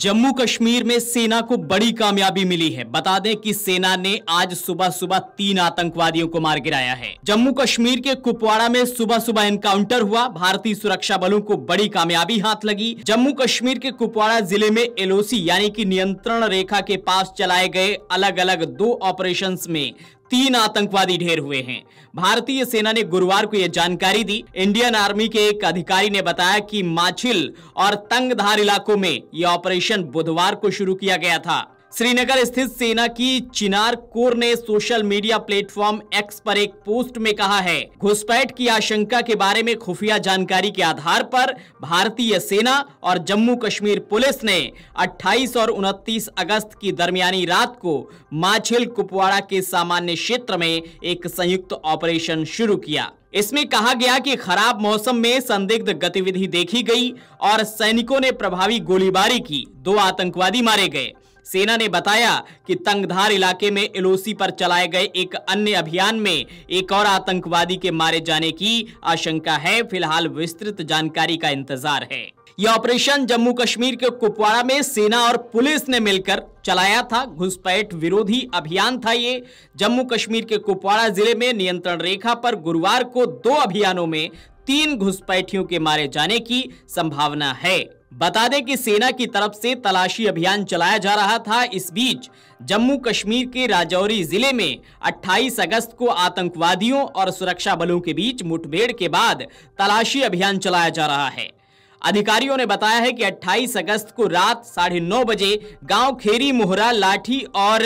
जम्मू कश्मीर में सेना को बड़ी कामयाबी मिली है बता दें कि सेना ने आज सुबह सुबह तीन आतंकवादियों को मार गिराया है जम्मू कश्मीर के कुपवाड़ा में सुबह सुबह एनकाउंटर हुआ भारतीय सुरक्षा बलों को बड़ी कामयाबी हाथ लगी जम्मू कश्मीर के कुपवाड़ा जिले में एलओसी यानी कि नियंत्रण रेखा के पास चलाए गए अलग अलग दो ऑपरेशन में तीन आतंकवादी ढेर हुए हैं भारतीय सेना ने गुरुवार को यह जानकारी दी इंडियन आर्मी के एक अधिकारी ने बताया कि माछिल और तंगधार इलाकों में यह ऑपरेशन बुधवार को शुरू किया गया था श्रीनगर स्थित सेना की चिनार कोर ने सोशल मीडिया प्लेटफॉर्म एक्स पर एक पोस्ट में कहा है घुसपैठ की आशंका के बारे में खुफिया जानकारी के आधार पर भारतीय सेना और जम्मू कश्मीर पुलिस ने 28 और 29 अगस्त की दरमियानी रात को माछिल कुपवाड़ा के सामान्य क्षेत्र में एक संयुक्त ऑपरेशन शुरू किया इसमें कहा गया कि खराब मौसम में संदिग्ध गतिविधि देखी गई और सैनिकों ने प्रभावी गोलीबारी की दो आतंकवादी मारे गए सेना ने बताया कि तंगधार इलाके में एलओसी पर चलाए गए एक अन्य अभियान में एक और आतंकवादी के मारे जाने की आशंका है फिलहाल विस्तृत जानकारी का इंतजार है यह ऑपरेशन जम्मू कश्मीर के कुपवाड़ा में सेना और पुलिस ने मिलकर चलाया था घुसपैठ विरोधी अभियान था ये जम्मू कश्मीर के कुपवाड़ा जिले में नियंत्रण रेखा पर गुरुवार को दो अभियानों में तीन घुसपैठियों के मारे जाने की संभावना है बता दें कि सेना की तरफ से तलाशी अभियान चलाया जा रहा था इस बीच जम्मू कश्मीर के राजौरी जिले में 28 अगस्त को आतंकवादियों और सुरक्षा बलों के बीच मुठभेड़ के बाद तलाशी अभियान चलाया जा रहा है अधिकारियों ने बताया है कि 28 अगस्त को रात साढ़े नौ बजे गांव खेरी मोहरा लाठी और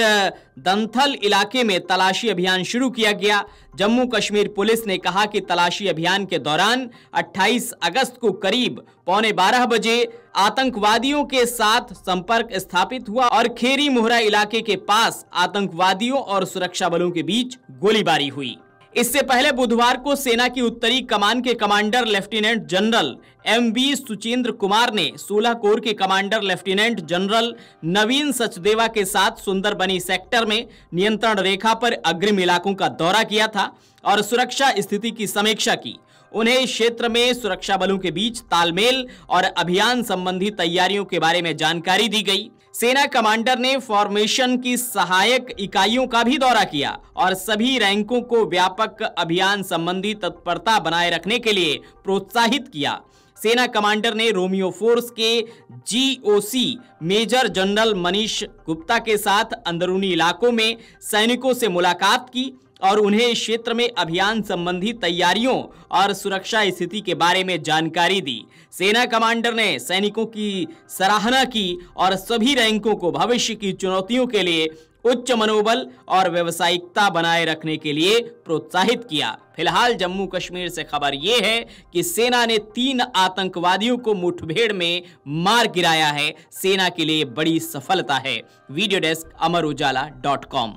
दंथल इलाके में तलाशी अभियान शुरू किया गया जम्मू कश्मीर पुलिस ने कहा कि तलाशी अभियान के दौरान 28 अगस्त को करीब पौने बारह बजे आतंकवादियों के साथ संपर्क स्थापित हुआ और खेरी मोहरा इलाके के पास आतंकवादियों और सुरक्षा बलों के बीच गोलीबारी हुई इससे पहले बुधवार को सेना की उत्तरी कमान के commander lieutenant general M V Suchindra Kumar ने 16 कोर के commander lieutenant general Naveen Sachdeva के साथ सुंदरबनी सेक्टर में नियंत्रण रेखा पर अग्रिम इलाकों का दौरा किया था और सुरक्षा स्थिति की समीक्षा की उन्हें क्षेत्र में सुरक्षा बलों के बीच तालमेल और अभियान संबंधी तैयारियों के बारे में जानकारी दी गई सेना कमांडर ने फॉर्मेशन की सहायक इकाइयों का भी दौरा किया और सभी रैंकों को व्यापक अभियान संबंधी तत्परता बनाए रखने के लिए प्रोत्साहित किया सेना कमांडर ने रोमियो फोर्स के GOC major general Manish Gupta के साथ अंदरूनी इलाकों में सैनिकों से मुलाकात की और उन्हें इस क्षेत्र में अभियान संबंधी तैयारियों और सुरक्षा स्थिति के बारे में जानकारी दी सेना कमांडर ने सैनिकों की सराहना की और सभी रैंकों को भविष्य की चुनौतियों के लिए उच्च मनोबल और व्यवसायिकता बनाए रखने के लिए प्रोत्साहित किया फिलहाल जम्मू कश्मीर से खबर ये है कि सेना ने तीन आतंकवादियों को मुठभेड़ में मार गिराया है सेना के लिए बड़ी सफलता है video desk Amar Ujala dot com